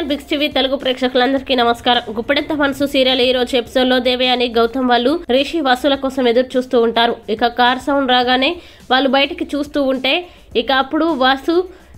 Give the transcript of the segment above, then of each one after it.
channel Biggs TV Telugu ప్రేక్షకులందరికీ నమస్కారం గుప్పెడంత మనసు సీరియల్ ఈ రోజు దేవి దేవయాని గౌతమ్ వాళ్ళు రిషి వసూల కోసం ఎదురు చూస్తూ ఉంటారు ఇక కార్ సౌండ్ రాగానే వాళ్ళు బయటికి చూస్తూ ఉంటే ఇక అప్పుడు వాసు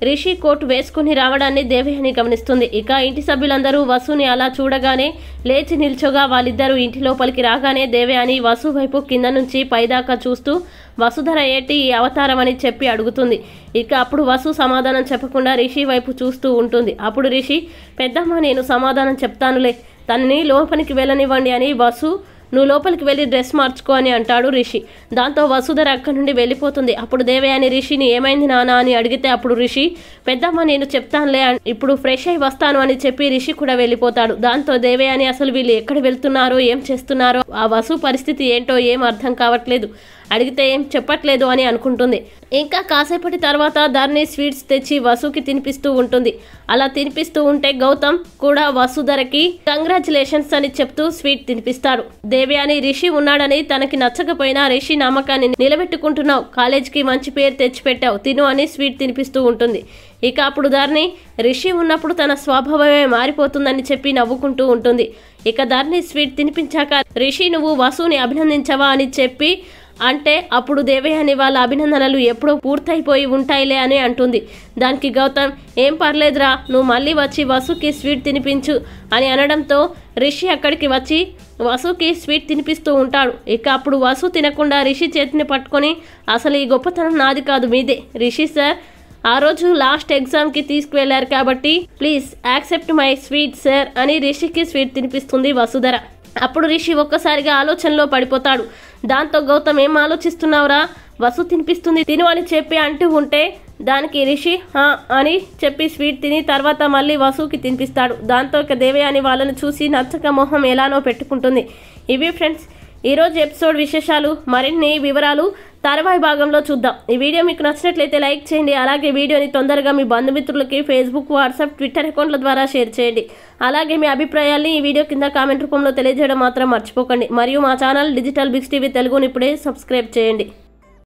రిషి కోట్ వేసుకుని రావడాన్ని దేవయాని గమనిస్తుంది ఇక ఇంటి సభ్యులందరూ వసుని అలా చూడగానే లేచి నిల్చోగా వాళ్ళిద్దరూ ఇంటి లోపలికి రాగానే దేవయాని వసు వైపు కింద నుంచి పైదాకా చూస్తూ వసుధర ఏటి ఈ అవతారం అని చెప్పి అడుగుతుంది ఇక అప్పుడు వసు సమాధానం చెప్పకుండా రిషి వైపు చూస్తూ ఉంటుంది అప్పుడు రిషి పెద్దమ్మ నేను సమాధానం చెప్తానులే తనని లోపలికి వెళ్ళనివ్వండి అని వసు నువ్వు లోపలికి వెళ్ళి డ్రెస్ మార్చుకో అని అంటాడు రిషి దాంతో వసుధర అక్కడి నుండి వెళ్ళిపోతుంది అప్పుడు దేవయాని రిషిని ఏమైంది నానా అని అడిగితే అప్పుడు రిషి పెద్దమ్మ నేను చెప్తానులే ఇప్పుడు ఫ్రెష్ అయి వస్తాను అని చెప్పి రిషి కూడా వెళ్ళిపోతాడు దాంతో దేవయాని అసలు వీళ్ళు ఎక్కడ వెళ్తున్నారో ఏం చేస్తున్నారో ఆ వసు పరిస్థితి ఏంటో ఏం అర్థం కావట్లేదు అడిగితే ఏం చెప్పట్లేదు అని అనుకుంటుంది ఇంకా కాసేపటి తర్వాత దాన్ని స్వీట్స్ తెచ్చి వసుకి తినిపిస్తూ ఉంటుంది అలా తినిపిస్తూ ఉంటే గౌతమ్ కూడా వసుధరకి కంగ్రాచులేషన్స్ అని చెప్తూ స్వీట్ తినిపిస్తాడు దేవి అని రిషి ఉన్నాడని తనకి నచ్చకపోయినా రిషి నమ్మకాన్ని నిలబెట్టుకుంటున్నావు కాలేజీకి మంచి పేరు తెచ్చిపెట్టావు తిను అని స్వీట్ తినిపిస్తూ ఉంటుంది ఇక అప్పుడు ధరణి రిషి ఉన్నప్పుడు తన స్వభావమే మారిపోతుందని చెప్పి నవ్వుకుంటూ ఉంటుంది ఇక ధరణి స్వీట్ తినిపించాక రిషి నువ్వు వసుని అభినందించవా అని చెప్పి అంటే అప్పుడు దేవయాని వాళ్ళ అభినందనలు ఎప్పుడో పూర్తయిపోయి ఉంటాయిలే అని అంటుంది దానికి గౌతమ్ ఏం పర్లేదురా నువ్వు మళ్ళీ వచ్చి వసుకి స్వీట్ తినిపించు అని అనడంతో రిషి అక్కడికి వచ్చి వసుకి స్వీట్ తినిపిస్తూ ఉంటాడు ఇక అప్పుడు వసు తినకుండా రిషి చేతిని పట్టుకొని అసలు ఈ గొప్పతనం నాది కాదు మీదే రిషి సార్ ఆ రోజు లాస్ట్ ఎగ్జామ్కి తీసుకువెళ్ళారు కాబట్టి please accept my sweet sir అని రిషికి స్వీట్ తినిపిస్తుంది వసుధర అప్పుడు రిషి ఒక్కసారిగా ఆలోచనలో పడిపోతాడు దాంతో గౌతమ్ ఏం ఆలోచిస్తున్నావురా వసు తినిపిస్తుంది తిను అని చెప్పి అంటూ ఉంటే దానికి రిషి హా అని చెప్పి స్వీట్ తిని తర్వాత మళ్ళీ వసుకి తినిపిస్తాడు దాంతో ఇక దేవయాని వాళ్ళని చూసి నచ్చక మొహం ఎలానో పెట్టుకుంటుంది ఇవి ఫ్రెండ్స్ ఈరోజు ఎపిసోడ్ విశేషాలు మరిన్ని వివరాలు తర్వాయి భాగంలో చూద్దాం ఈ వీడియో మీకు నచ్చినట్లయితే లైక్ చేయండి అలాగే వీడియోని తొందరగా మీ బంధుమిత్రులకి ఫేస్బుక్ వాట్సాప్ ట్విట్టర్ అకౌంట్ల ద్వారా షేర్ చేయండి అలాగే మీ అభిప్రాయాల్ని ఈ వీడియో కింద కామెంట్ రూపంలో తెలియజేయడం మాత్రం మర్చిపోకండి మరియు మా ఛానల్ డిజిటల్ బిగ్స్ టీవీ తెలుగుని ఇప్పుడే సబ్స్క్రైబ్ చేయండి